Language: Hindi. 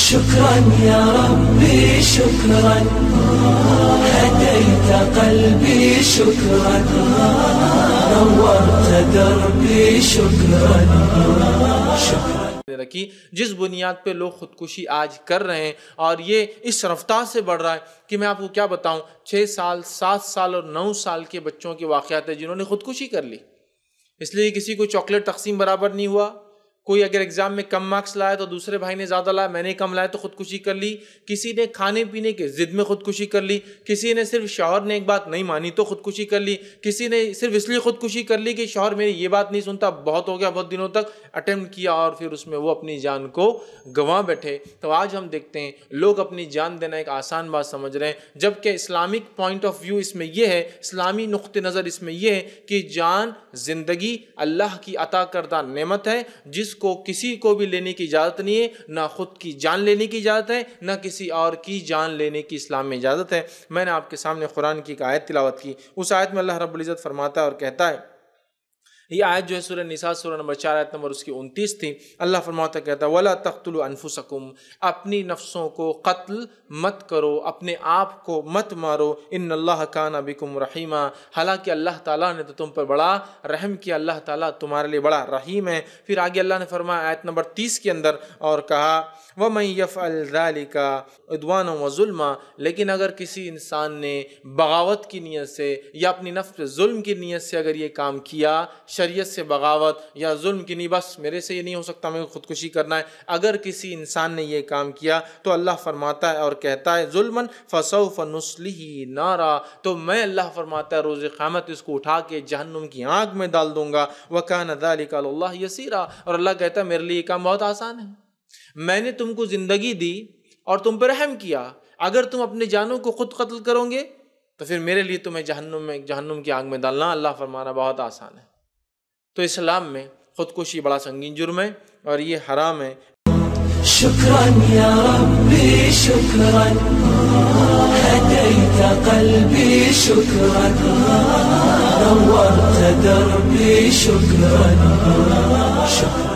يا ربي هديت قلبي نورت دربي रखी जिस बुनियाद पे लोग ख़ुदकुशी आज कर रहे हैं और ये इस रफ्तार से बढ़ रहा है कि मैं आपको क्या बताऊं छह साल सात साल और नौ साल के बच्चों के वाकत है जिन्होंने ख़ुदकुशी कर ली इसलिए किसी को चॉकलेट तकसीम बराबर नहीं हुआ कोई अगर एग्ज़ाम में कम मार्क्स लाया तो दूसरे भाई ने ज़्यादा लाया मैंने कम लाया तो खुदकुशी कर ली किसी ने खाने पीने के ज़िद में खुदकुशी कर ली किसी ने सिर्फ शौहर ने एक बात नहीं मानी तो खुदकुशी कर ली किसी ने सिर्फ इसलिए खुदकुशी कर ली कि शौहर मेरी ये बात नहीं सुनता बहुत हो गया बहुत दिनों तक अटैम्प्ट किया और फिर उसमें वो अपनी जान को गंवा बैठे तो आज हम देखते हैं लोग अपनी जान देना एक आसान बात समझ रहे हैं जबकि इस्लामिक पॉइंट ऑफ व्यू इसमें यह है इस्लामी नुत नज़र इसमें यह है कि जान ज़िंदगी अल्लाह की अता करदा नमत है जिस को किसी को भी लेने की इजाज़त नहीं है ना ख़ुद की जान लेने की इजाज़त है ना किसी और की जान लेने की इस्लाम में इजाज़त है मैंने आपके सामने कुरान की एक आयत तिलावत की उस आयत में अल्लाह रब्ज़त फरमाता है और कहता है ये आयत जो है सूर्य निसा सूर्य नंबर चार आयत नंबर उसकी उनतीस थी अल्लाह फरमाता कहता वला तख्तुल अनफुसकुम अपनी नफ्सों को कत्ल मत करो अपने आप को मत मारो इन अल्लाह का नबिकुम रहीमा हालांकि अल्लाह ताला ने तो तुम पर बड़ा रहम किया अल्लाह ताला तुम्हारे लिए बड़ा रहीम है फिर आगे अल्लाह ने फरमाया आयत नंबर तीस के अंदर और कहा व मई यफ़ का उदवान वुलमा लेकिन अगर किसी इंसान ने बगावत की नीयत से या अपनी नफ्स जुल्म की नीयत से अगर ये काम किया शरीयत से बगावत या जुल्म की नहीं बस मेरे से ये नहीं हो सकता मेरे को ख़ुदकुशी करना है अगर किसी इंसान ने यह काम किया तो अल्लाह फरमाता है और कहता है जुल्मन फसौ फनसली नारा तो मैं अल्लाह फरमाता है रोज़ क़्यामत इसको उठा के जहन्नुम की आँख में डाल दूँगा वक़ा नदाला यसीरा और अल्लाह कहता है मेरे लिए ये काम बहुत आसान है मैंने तुमको ज़िंदगी दी और तुम पर रहम किया अगर तुम अपने जानों को खुद कत्ल करोगे तो फिर मेरे लिए तुम्हें जहन्नुम में जहन्नुम की आग में डालना अल्लाह फरमाना बहुत आसान है तो इस्लाम में खुदकुशी बड़ा संगीन जुर्म है और ये हराम है शुक्रिया